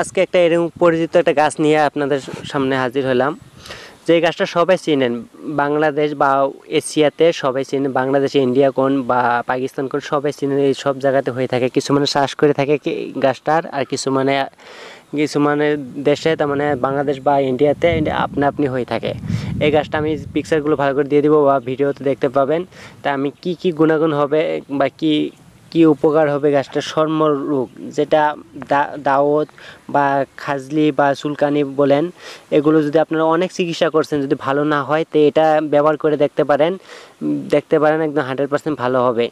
আজকে একটা এরকম পরিচিত একটা গাছ নিয়ে আপনাদের সামনে হাজির হলাম যে গাছটা সবাই চিনেন বাংলাদেশ বা এশিয়াতে সবাই চিনেন বাংলাদেশে ইন্ডিয়া কোন বা পাকিস্তান কোন সবাই চিনেন এই সব জায়গাতে হয়ে থাকে কিছু মানে চাষ করে থাকে গাছটার আর কিছু মানে কিছু মানে দেশে তার মানে বাংলাদেশ বা ইন্ডিয়াতে আপনা আপনি হয়ে থাকে এই গাছটা আমি পিকচারগুলো ভালো করে দিয়ে দিব বা ভিডিওতে দেখতে পাবেন তা আমি কি কি গুণাগুণ হবে বা কি কি উপকার হবে গাছটা রোগ যেটা দাওত বা খাজলি বা সুলকানি বলেন এগুলো যদি আপনারা অনেক চিকিৎসা করছেন যদি ভালো না হয় তো এটা ব্যবহার করে দেখতে পারেন দেখতে পারেন একদম হান্ড্রেড পার্সেন্ট ভালো হবে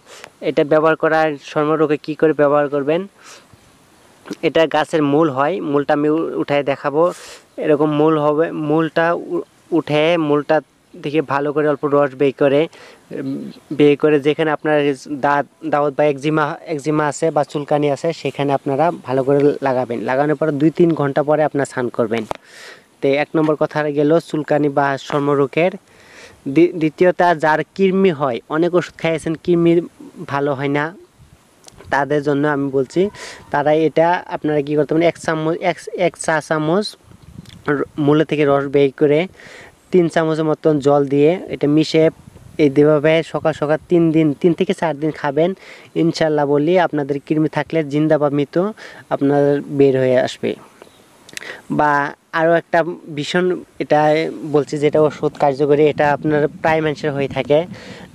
এটা ব্যবহার করার রোগে কি করে ব্যবহার করবেন এটা গাছের মূল হয় মূলটা আমি উঠায় দেখাবো এরকম মূল হবে মূলটা উঠে মূলটা দেখে ভালো করে অল্প রস বের করে বের করে যেখানে আপনার দাঁত দাঁত বা একজিমা একজিমা আছে বা চুলকানি আছে সেখানে আপনারা ভালো করে লাগাবেন লাগানোর পর দুই তিন ঘন্টা পরে আপনার স্নান করবেন তো এক নম্বর কথা গেল চুলকানি বা চর্মরোগের দ্বিতীয়তা যার কৃমি হয় অনেক ওষুধ খাইয়েছেন কৃমি ভালো হয় না তাদের জন্য আমি বলছি তারা এটা আপনারা কী করতে পারেন এক চামচ এক চা চামচ মূলে থেকে রস বের করে তিন চামচের মতন জল দিয়ে এটা মিশে এইভাবে সকাল সকাল তিন দিন তিন থেকে চার দিন খাবেন ইনশাল্লাহ বলি আপনাদের কৃমি থাকলে জিন্দা বা মৃত আপনার বের হয়ে আসবে বা আরও একটা ভীষণ এটা বলছি যেটা ওষুধ কার্যকরী এটা আপনার প্রায় মানুষের হয়ে থাকে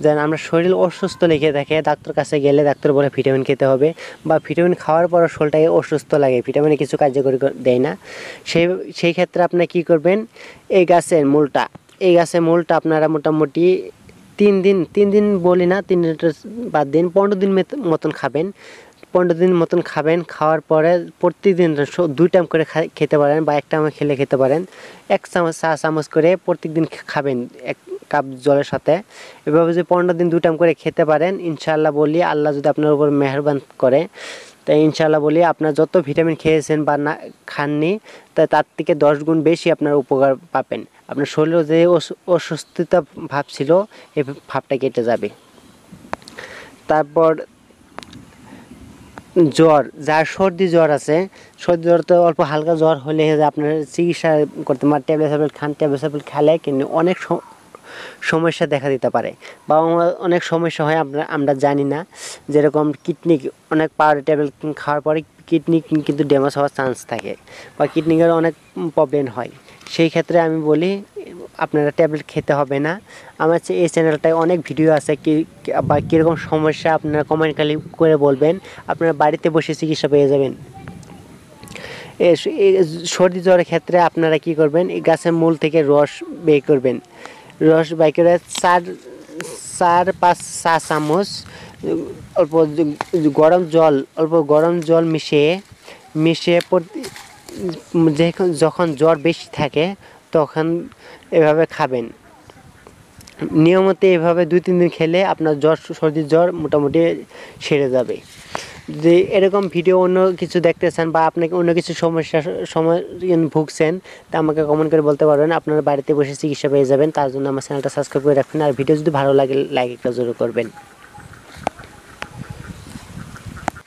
যেন আমরা শরীর অসুস্থ লেগে থাকে ডাক্তার কাছে গেলে ডাক্তার বলে ভিটামিন খেতে হবে বা ভিটামিন খাওয়ার পরও শরীরটাকে অসুস্থ লাগে ভিটামিনে কিছু কার্যকরী দেয় না সেই সেই ক্ষেত্রে আপনি কি করবেন এই গাছের মূলটা এই গাছের মূলটা আপনারা মোটামুটি তিন দিন তিন দিন বলি না তিন দিন বাদ দিন পনেরো দিন মতন খাবেন পনেরো দিন মতন খাবেন খাওয়ার পরে প্রতিদিন দুই টাইম করে খেতে পারেন বা এক টাইম খেলে খেতে পারেন এক চামচ চা চামচ করে প্রত্যেকদিন খাবেন এক কাপ জলের সাথে এভাবে যদি পনেরো দিন দু টাইম করে খেতে পারেন ইনশাল্লাহ বলি আল্লাহ যদি আপনার উপর মেহরবান করে তাই ইনশাল্লাহ বলি আপনার যত ভিটামিন খেয়েছেন বা না খাননি তাই তার থেকে দশ গুণ বেশি আপনার উপকার পাবেন আপনার শরীরে যে অসুস্থতা ভাব ছিল এই ভাবটা কেটে যাবে তারপর জ্বর যার সর্দি জ্বর আছে সর্দি জ্বর তো অল্প হালকা জ্বর হলে আপনার চিকিৎসা করতে পারেন ট্যাবলেট ট্যাবলেট খান ট্যাবলেট ট্যাবলেট খেলে কিন্তু অনেক সমস্যা দেখা দিতে পারে বা অনেক সমস্যা হয় আমরা আমরা জানি না যেরকম কিডনি অনেক পাওয়ার ট্যাবলেট খাওয়ার পরে কিডনি কিন্তু ড্যামেজ হওয়ার চান্স থাকে বা কিডনিকের অনেক প্রবলেম হয় সেই ক্ষেত্রে আমি বলি আপনারা ট্যাবলেট খেতে হবে না আমার এই চ্যানেলটায় অনেক ভিডিও আছে কি বা কীরকম সমস্যা আপনারা কমেন্ট খালি করে বলবেন আপনারা বাড়িতে বসে চিকিৎসা পেয়ে যাবেন সর্দি জ্বরের ক্ষেত্রে আপনারা কি করবেন এই গাছের মূল থেকে রস বের করবেন রস বাই করে চার চার পাঁচ চা চামচ অল্প গরম জল অল্প গরম জল মিশিয়ে মিশিয়ে যখন জ্বর বেশি থাকে তখন এভাবে খাবেন নিয়মিত এভাবে দুই তিন দিন খেলে আপনার জ্বর সর্দির জ্বর মোটামুটি সেরে যাবে যদি এরকম ভিডিও অন্য কিছু দেখতে চান বা আপনাকে অন্য কিছু সমস্যা সময় ভুগছেন তা আমাকে কমেন্ট করে বলতে পারবেন আপনার বাড়িতে বসে চিকিৎসা পেয়ে যাবেন তার জন্য আমার চ্যানেলটা সাবস্ক্রাইব করে রাখবেন আর ভিডিও যদি ভালো লাগে লাইক একটা জোর করবেন